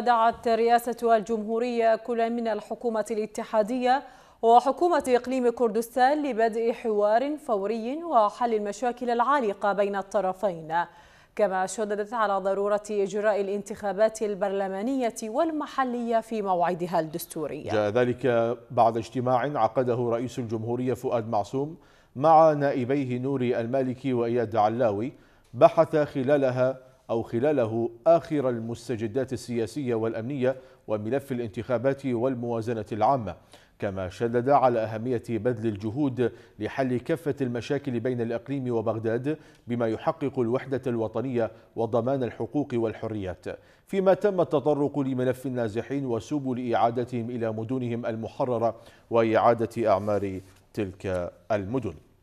دعت رئاسة الجمهورية كل من الحكومة الاتحادية وحكومة إقليم كردستان لبدء حوار فوري وحل المشاكل العالقة بين الطرفين كما شددت على ضرورة إجراء الانتخابات البرلمانية والمحلية في موعدها الدستوري جاء ذلك بعد اجتماع عقده رئيس الجمهورية فؤاد معصوم مع نائبيه نوري المالكي وإياد علاوي بحث خلالها أو خلاله آخر المستجدات السياسية والأمنية وملف الانتخابات والموازنة العامة كما شدد على أهمية بذل الجهود لحل كافة المشاكل بين الأقليم وبغداد بما يحقق الوحدة الوطنية وضمان الحقوق والحريات فيما تم التطرق لملف النازحين وسبل إعادتهم إلى مدنهم المحررة وإعادة أعمار تلك المدن